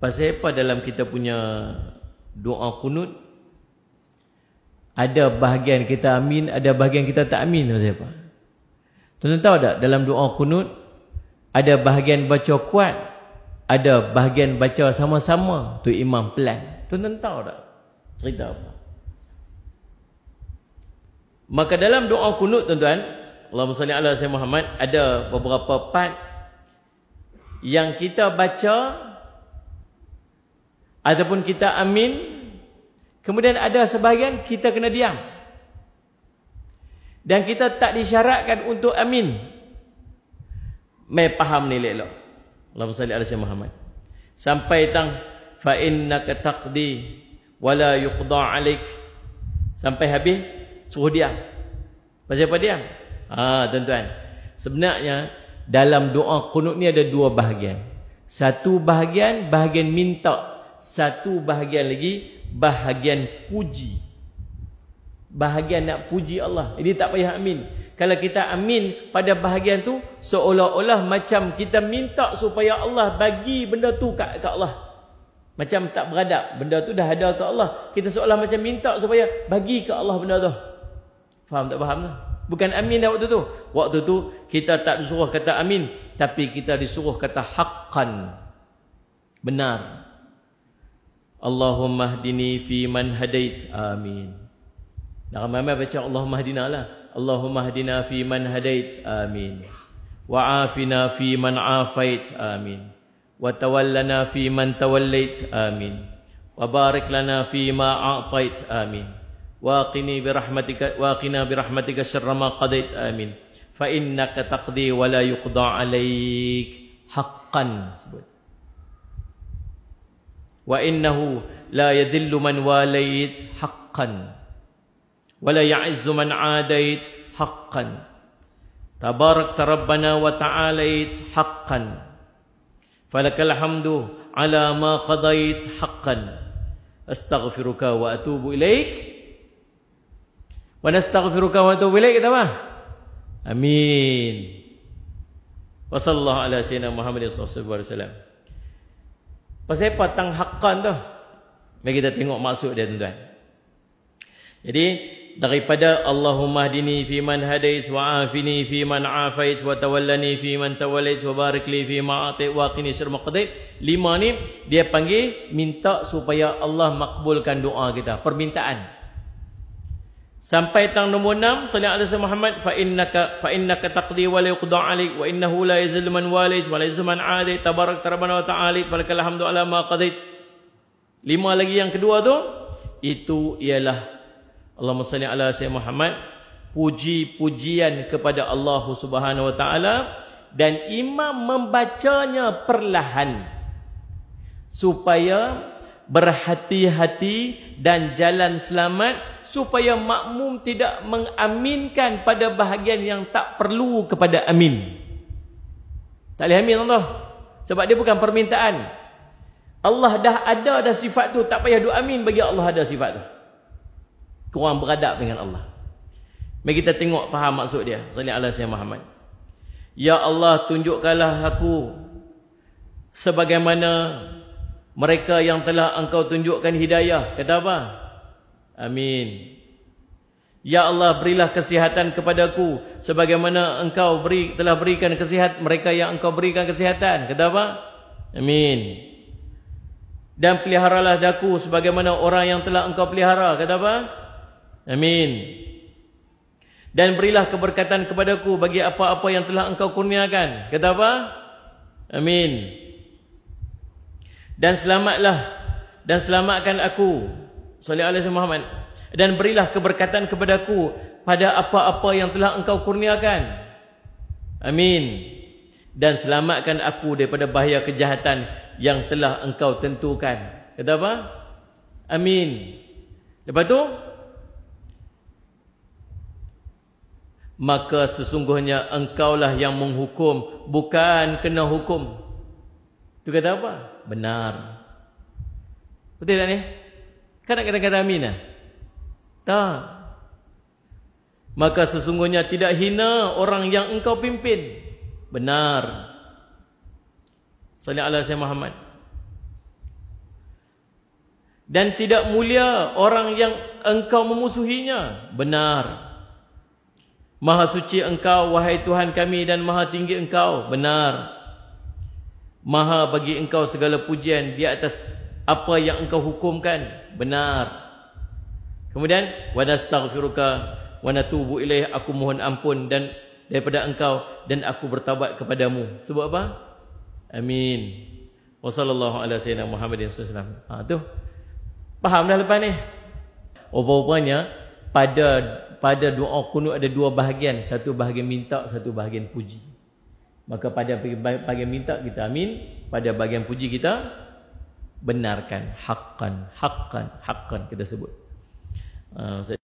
Pasal apa dalam kita punya doa kunut ada bahagian kita amin, ada bahagian kita tak amin pasal apa? Tuan-tuan tahu tak dalam doa kunut ada bahagian baca kuat, ada bahagian baca sama-sama tu imam pelan. Tuan-tuan tahu tak cerita apa? Maka dalam doa kunut tuan-tuan, Allahumma salli ala Muhammad ada beberapa part yang kita baca Ataupun kita amin Kemudian ada sebahagian kita kena diam Dan kita tak disyaratkan untuk amin Mai faham ni lelok Allahumma salli ala sayyid Muhammad Sampai tang Fa innaka taqdi Wala yuqda alik Sampai habis Suruh dia. Pasal apa dia? Haa tuan-tuan Sebenarnya Dalam doa kunut ni ada dua bahagian Satu bahagian Bahagian minta satu bahagian lagi Bahagian puji Bahagian nak puji Allah Ini tak payah amin Kalau kita amin pada bahagian tu Seolah-olah macam kita minta Supaya Allah bagi benda tu kat, kat Allah Macam tak beradab Benda tu dah ada kat Allah Kita seolah macam minta supaya bagi kat Allah benda tu Faham tak faham lah Bukan amin dah waktu tu Waktu tu kita tak disuruh kata amin Tapi kita disuruh kata haqqan Benar Allahumma hadini fi man hadait amin Nak ramai baca Allahumma hadina lah Allahumma hadina fi man hadait amin Wa afina fi man afait amin Wa tawallana fi man tawallait amin Wa barik lana fi ma a'tait amin Wa qini bi rahmatika wa qina bi rahmatika syarra ma qadait amin Fa innaka taqdi wa la yuqda 'alaik haqqan sebut وانه لا يذل من واليت حقا ولا يعز من عاديت حقا تباركت ربنا وتعاليت حقا فلك الحمد على ما قضيت حقا استغفرك واتوب اليك ونستغفرك ونتوب اليك تمام امين وصلى الله على سيدنا محمد صلى الله عليه وسلم Pasal apa tang hakkan tu? Mari kita tengok maksud dia tuan-tuan. Jadi daripada Allahumma hadini fi man hadait wa afini fi man afait wa tawallani fi man tawallait wa barik fi ma atait wa qini sir maqdir. Lima ni dia panggil minta supaya Allah makbulkan doa kita, permintaan. Sampai tang nombor 6 Salih Alisa Muhammad Fa innaka Fa innaka taqdi wa la yuqda alik Wa innahu la yizil man walis Wa la yizil man adik Tabarak tarabana wa ta'alik Falaka alhamdu ala ma qadid Lima lagi yang kedua tu Itu ialah Allahumma salli ala Sayyid Muhammad Puji-pujian kepada Allah subhanahu wa ta'ala Dan imam membacanya perlahan Supaya berhati-hati dan jalan selamat supaya makmum tidak mengaminkan pada bahagian yang tak perlu kepada amin. Tak boleh amin Allah. Sebab dia bukan permintaan. Allah dah ada dah sifat tu. Tak payah doa amin bagi Allah ada sifat tu. Korang beradab dengan Allah. Mari kita tengok faham maksud dia. Salih Allah Syed Muhammad. Ya Allah tunjukkanlah aku. Sebagaimana mereka yang telah engkau tunjukkan hidayah. Kata apa? Amin. Ya Allah berilah kesihatan kepadaku sebagaimana engkau beri, telah berikan kesihatan mereka yang engkau berikan kesihatan. Kata apa? Amin. Dan peliharalah daku sebagaimana orang yang telah engkau pelihara. Kata apa? Amin. Dan berilah keberkatan kepadaku bagi apa-apa yang telah engkau kurniakan. Kata apa? Amin. Amin dan selamatlah dan selamatkan aku sallallahu alaihi Muhammad dan berilah keberkatan kepadaku pada apa-apa yang telah engkau kurniakan amin dan selamatkan aku daripada bahaya kejahatan yang telah engkau tentukan kata apa amin lepas tu maka sesungguhnya engkaulah yang menghukum bukan kena hukum itu kata apa? Benar. Betul tak ni? Kan nak kata-kata amin lah? Tak. Maka sesungguhnya tidak hina orang yang engkau pimpin. Benar. Salih Allah Syed Muhammad. Dan tidak mulia orang yang engkau memusuhinya. Benar. Maha suci engkau, wahai Tuhan kami dan maha tinggi engkau. Benar. Benar. Maha bagi engkau segala pujian di atas apa yang engkau hukumkan benar. Kemudian wa nastaghfiruka wa natubu ilaih aku mohon ampun dan daripada engkau dan aku bertawabat kepadamu. Sebab apa? Amin. Wassallallahu ala sayyidina Muhammadin sallallahu alaihi wasallam. Ha tu. Faham dah lepas ni? Rupa-rupanya pada pada doa kunut ada dua bahagian, satu bahagian minta, satu bahagian puji. Maka pada bagian minta kita amin Pada bagian puji kita Benarkan Hakkan Hakkan Hakkan kita sebut uh,